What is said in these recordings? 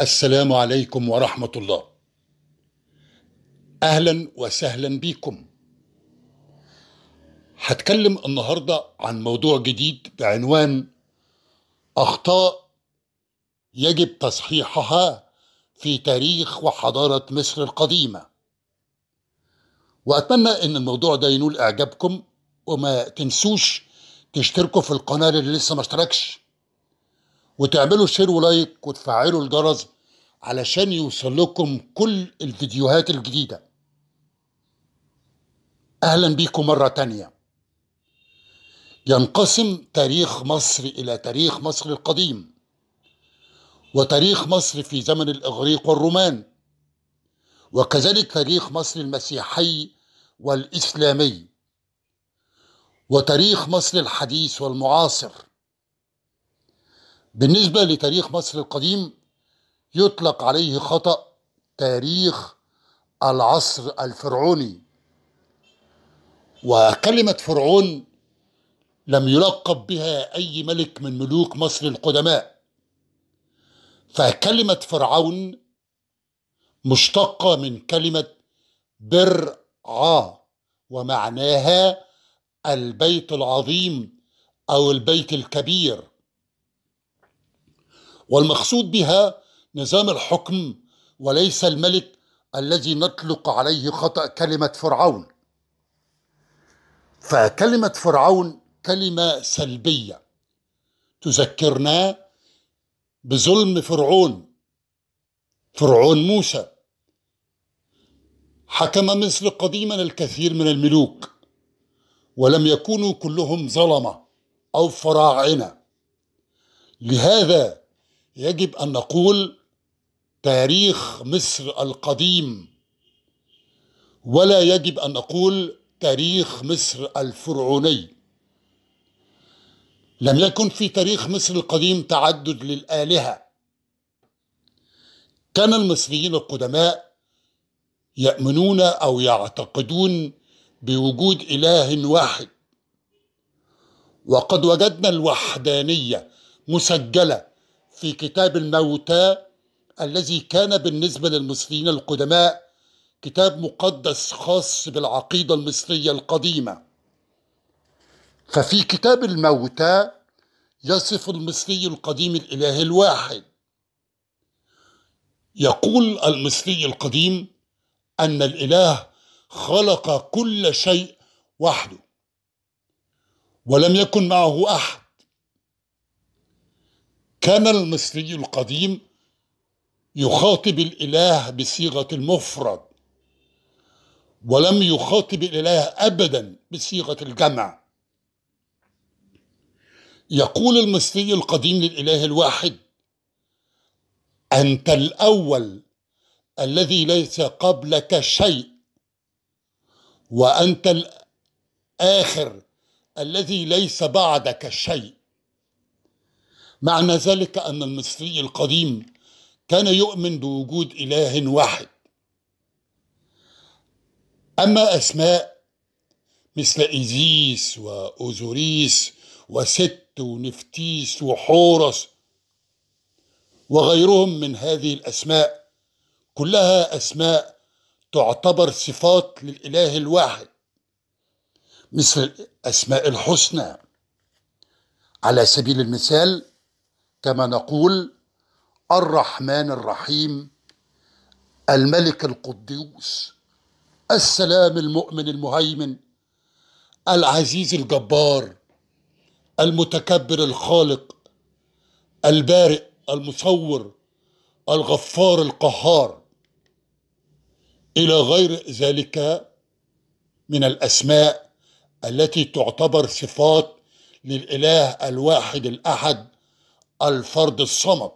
السلام عليكم ورحمة الله. أهلا وسهلا بيكم. هتكلم النهارده عن موضوع جديد بعنوان أخطاء يجب تصحيحها في تاريخ وحضارة مصر القديمة. وأتمنى إن الموضوع ده ينول إعجابكم وما تنسوش تشتركوا في القناة اللي لسه ما اشتركش. وتعملوا شير ولايك وتفعلوا الجرس علشان يوصل لكم كل الفيديوهات الجديدة أهلا بيكم مرة تانية ينقسم تاريخ مصر إلى تاريخ مصر القديم وتاريخ مصر في زمن الإغريق والرومان وكذلك تاريخ مصر المسيحي والإسلامي وتاريخ مصر الحديث والمعاصر بالنسبة لتاريخ مصر القديم يطلق عليه خطأ تاريخ العصر الفرعوني وكلمة فرعون لم يلقب بها أي ملك من ملوك مصر القدماء فكلمة فرعون مشتقة من كلمة برعا ومعناها البيت العظيم أو البيت الكبير والمقصود بها نظام الحكم وليس الملك الذي نطلق عليه خطأ كلمة فرعون فكلمة فرعون كلمة سلبية تذكرنا بظلم فرعون فرعون موسى حكم مصر قديما الكثير من الملوك ولم يكونوا كلهم ظلمة أو فراعنة لهذا يجب ان نقول تاريخ مصر القديم ولا يجب ان نقول تاريخ مصر الفرعوني لم يكن في تاريخ مصر القديم تعدد للالهه كان المصريين القدماء يامنون او يعتقدون بوجود اله واحد وقد وجدنا الوحدانيه مسجله في كتاب الموتى الذي كان بالنسبة للمصريين القدماء كتاب مقدس خاص بالعقيدة المصرية القديمة ففي كتاب الموتى يصف المصري القديم الإله الواحد يقول المصري القديم أن الإله خلق كل شيء وحده ولم يكن معه أحد كان المصري القديم يخاطب الإله بصيغة المفرد ولم يخاطب الإله أبدا بصيغة الجمع يقول المصري القديم للإله الواحد أنت الأول الذي ليس قبلك شيء وأنت الآخر الذي ليس بعدك شيء معنى ذلك أن المصري القديم كان يؤمن بوجود إله واحد أما أسماء مثل إيزيس وأوزوريس وست ونفتيس وحورس وغيرهم من هذه الأسماء كلها أسماء تعتبر صفات للإله الواحد مثل الأسماء الحسنى على سبيل المثال كما نقول الرحمن الرحيم الملك القدوس السلام المؤمن المهيمن العزيز الجبار المتكبر الخالق البارئ المصور الغفار القهار الى غير ذلك من الاسماء التي تعتبر صفات للاله الواحد الاحد الفرد الصمد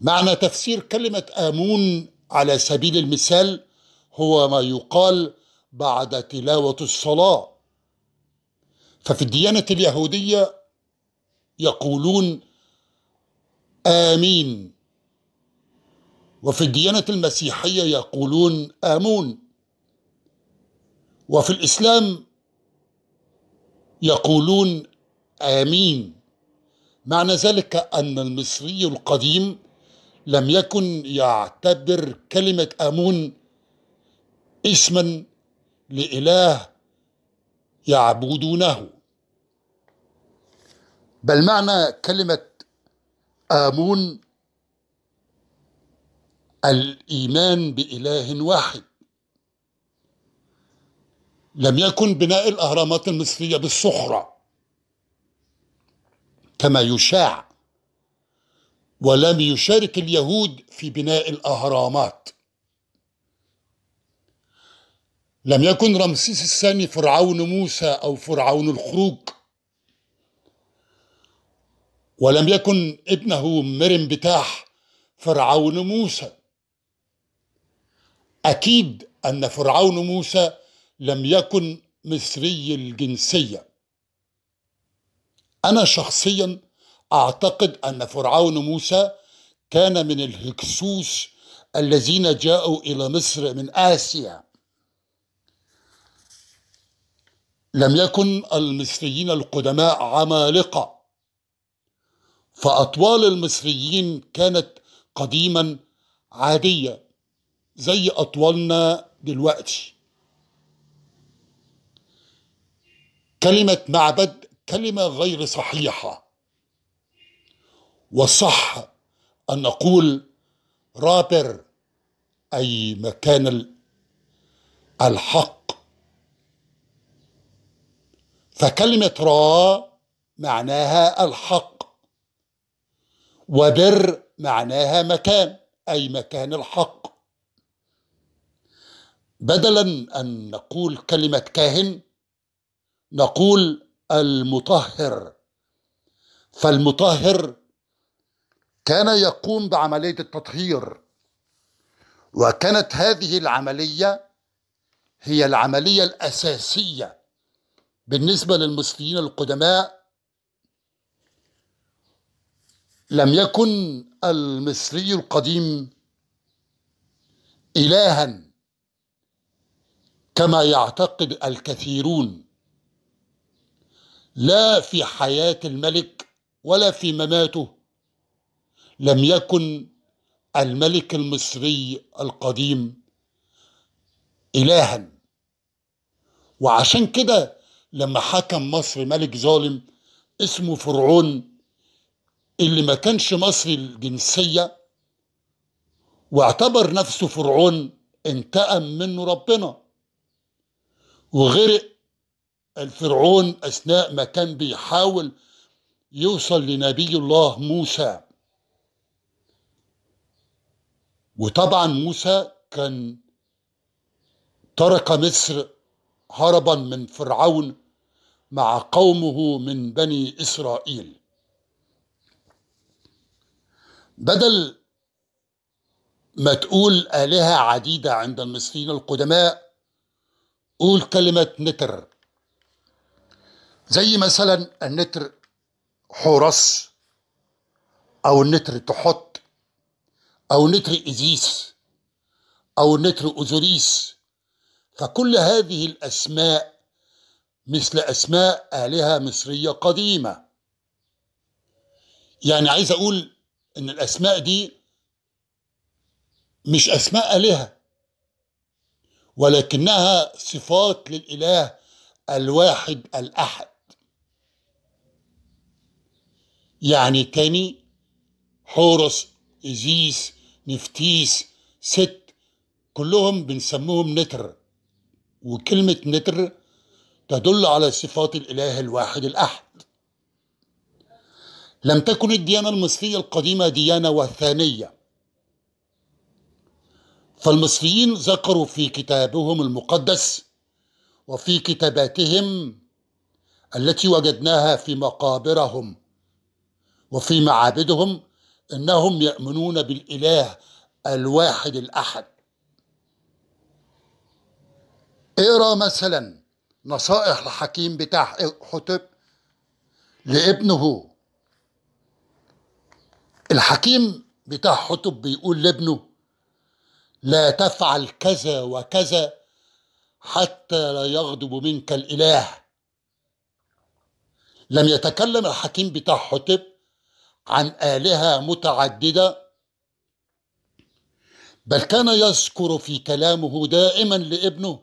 معنى تفسير كلمة آمون على سبيل المثال هو ما يقال بعد تلاوة الصلاة ففي الديانة اليهودية يقولون آمين وفي الديانة المسيحية يقولون آمون وفي الإسلام يقولون آمين معنى ذلك أن المصري القديم لم يكن يعتبر كلمة آمون اسما لإله يعبدونه بل معنى كلمة آمون الإيمان بإله واحد لم يكن بناء الأهرامات المصرية بالصخرة كما يشاع ولم يشارك اليهود في بناء الاهرامات لم يكن رمسيس الثاني فرعون موسى او فرعون الخروج ولم يكن ابنه بتاح فرعون موسى اكيد ان فرعون موسى لم يكن مصري الجنسيه أنا شخصيا أعتقد أن فرعون موسى كان من الهكسوس الذين جاءوا إلى مصر من آسيا لم يكن المصريين القدماء عمالقة فأطوال المصريين كانت قديما عادية زي أطوالنا دلوقتي كلمة معبد كلمة غير صحيحة وصح أن نقول رابر أي مكان الحق فكلمة را معناها الحق وبر معناها مكان أي مكان الحق بدلا أن نقول كلمة كاهن نقول المطهر فالمطهر كان يقوم بعمليه التطهير وكانت هذه العمليه هي العمليه الاساسيه بالنسبه للمسلمين القدماء لم يكن المصري القديم الها كما يعتقد الكثيرون لا في حياة الملك ولا في مماته لم يكن الملك المصري القديم إلها وعشان كده لما حكم مصر ملك ظالم اسمه فرعون اللي ما كانش مصري الجنسية واعتبر نفسه فرعون انتقم منه ربنا وغرق الفرعون أثناء ما كان بيحاول يوصل لنبي الله موسى وطبعا موسى كان ترك مصر هربا من فرعون مع قومه من بني إسرائيل بدل ما تقول آلهة عديدة عند المصريين القدماء قول كلمة نتر زي مثلا النتر حورس او النتر تحط او نتر ايزيس او نتر اوزوريس فكل هذه الاسماء مثل اسماء الهه مصريه قديمه يعني عايز اقول ان الاسماء دي مش اسماء الهه ولكنها صفات للاله الواحد الاحد يعني تاني حورس إزيس نفتيس ست كلهم بنسموهم نتر وكلمة نتر تدل على صفات الإله الواحد الأحد لم تكن الديانة المصرية القديمة ديانة وثنية فالمصريين ذكروا في كتابهم المقدس وفي كتاباتهم التي وجدناها في مقابرهم وفي معابدهم انهم يؤمنون بالاله الواحد الاحد اقرا مثلا نصائح الحكيم بتاع حتب لابنه الحكيم بتاع حتب بيقول لابنه لا تفعل كذا وكذا حتى لا يغضب منك الاله لم يتكلم الحكيم بتاع حتب عن آلهة متعددة بل كان يذكر في كلامه دائما لابنه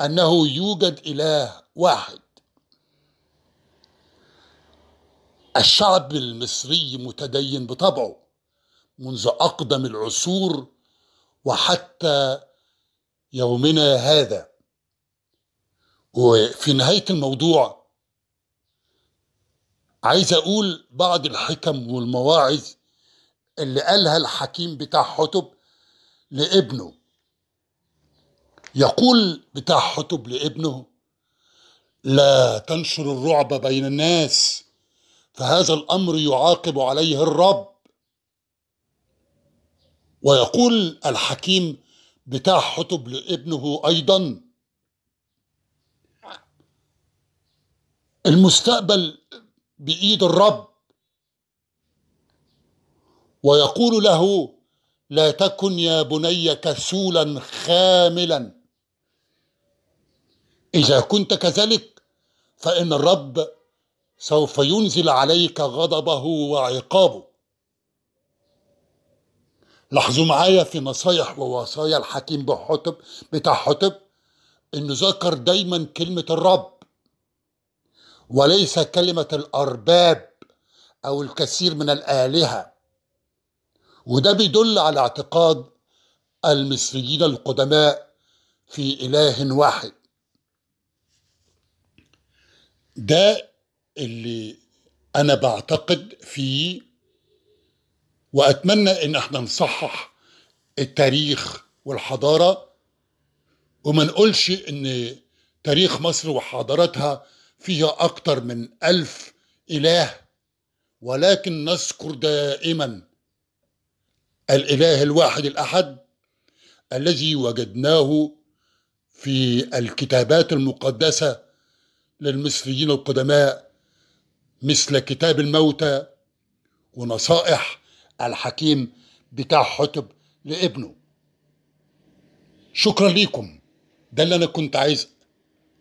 أنه يوجد إله واحد الشعب المصري متدين بطبعه منذ أقدم العصور وحتى يومنا هذا وفي نهاية الموضوع عايز اقول بعض الحكم والمواعظ اللي قالها الحكيم بتاع حتب لابنه يقول بتاع حتب لابنه لا تنشر الرعب بين الناس فهذا الامر يعاقب عليه الرب ويقول الحكيم بتاع حتب لابنه ايضا المستقبل بايد الرب ويقول له لا تكن يا بني كسولا خاملا اذا كنت كذلك فان الرب سوف ينزل عليك غضبه وعقابه لاحظوا معايا في نصايح ووصايا الحكيم بحطب بتاع حطب انه ذكر دايما كلمه الرب وليس كلمة الأرباب أو الكثير من الآلهة وده بيدل على اعتقاد المصريين القدماء في إله واحد ده اللي أنا بعتقد فيه وأتمنى إن احنا نصحح التاريخ والحضارة وما نقولش إن تاريخ مصر وحضارتها فيها أكتر من ألف إله ولكن نذكر دائما الإله الواحد الأحد الذي وجدناه في الكتابات المقدسة للمصريين القدماء مثل كتاب الموتى ونصائح الحكيم بتاع حتب لابنه شكرا ليكم ده اللي انا كنت عايز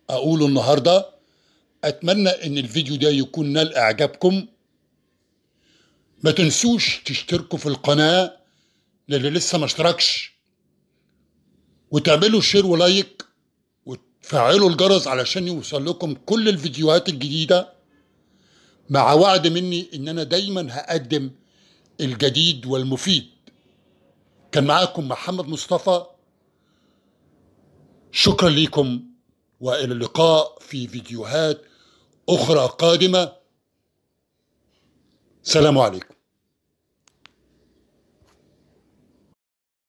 اقوله النهارده أتمنى إن الفيديو ده يكون نال إعجابكم ما تنسوش تشتركوا في القناة للي لسه ما اشتركش وتعملوا شير ولايك وتفعلوا الجرس علشان يوصل لكم كل الفيديوهات الجديدة مع وعد مني إن أنا دايما هقدم الجديد والمفيد كان معاكم محمد مصطفى شكرا لكم والى اللقاء في فيديوهات أخرى قادمة سلام عليكم